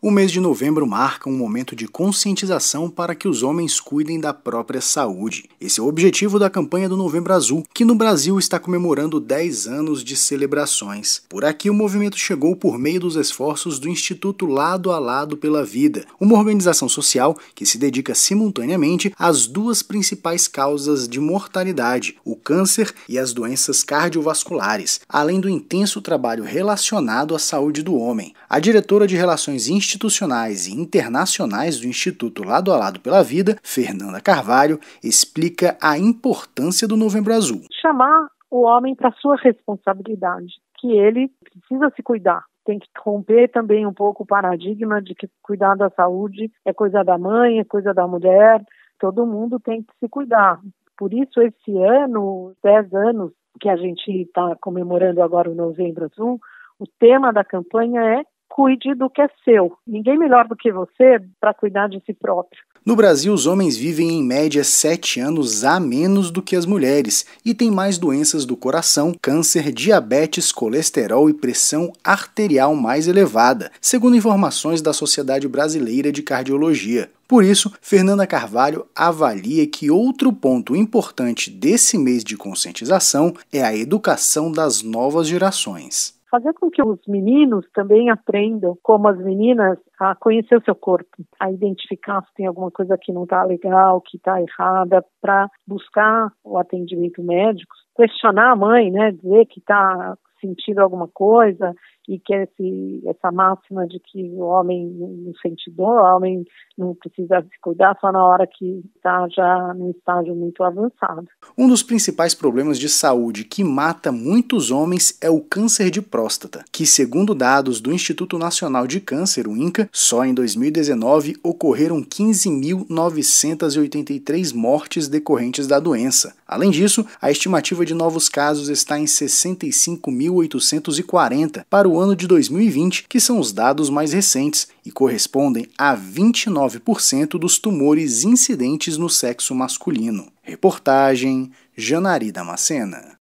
O mês de novembro marca um momento de conscientização para que os homens cuidem da própria saúde. Esse é o objetivo da campanha do Novembro Azul, que no Brasil está comemorando 10 anos de celebrações. Por aqui, o movimento chegou por meio dos esforços do Instituto Lado a Lado pela Vida, uma organização social que se dedica simultaneamente às duas principais causas de mortalidade, o câncer e as doenças cardiovasculares, além do intenso trabalho relacionado à saúde do homem. A diretora de Relações Institucionais institucionais e internacionais do Instituto Lado a Lado pela Vida, Fernanda Carvalho, explica a importância do Novembro Azul. Chamar o homem para sua responsabilidade, que ele precisa se cuidar, tem que romper também um pouco o paradigma de que cuidar da saúde é coisa da mãe, é coisa da mulher, todo mundo tem que se cuidar. Por isso, esse ano, 10 anos que a gente está comemorando agora o Novembro Azul, o tema da campanha é cuide do que é seu. Ninguém melhor do que você para cuidar de si próprio. No Brasil, os homens vivem em média 7 anos a menos do que as mulheres e têm mais doenças do coração, câncer, diabetes, colesterol e pressão arterial mais elevada, segundo informações da Sociedade Brasileira de Cardiologia. Por isso, Fernanda Carvalho avalia que outro ponto importante desse mês de conscientização é a educação das novas gerações fazer com que os meninos também aprendam, como as meninas, a conhecer o seu corpo, a identificar se tem alguma coisa que não está legal, que está errada, para buscar o atendimento médico, questionar a mãe, né, dizer que está sentindo alguma coisa, e que esse, essa máxima de que o homem não sente dor, o homem não precisa se cuidar só na hora que está já no estágio muito avançado. Um dos principais problemas de saúde que mata muitos homens é o câncer de próstata, que segundo dados do Instituto Nacional de Câncer, o INCA, só em 2019 ocorreram 15.983 mortes decorrentes da doença. Além disso, a estimativa de novos casos está em 65.840 para o ano de 2020, que são os dados mais recentes e correspondem a 29% dos tumores incidentes no sexo masculino. Reportagem Janari Damascena.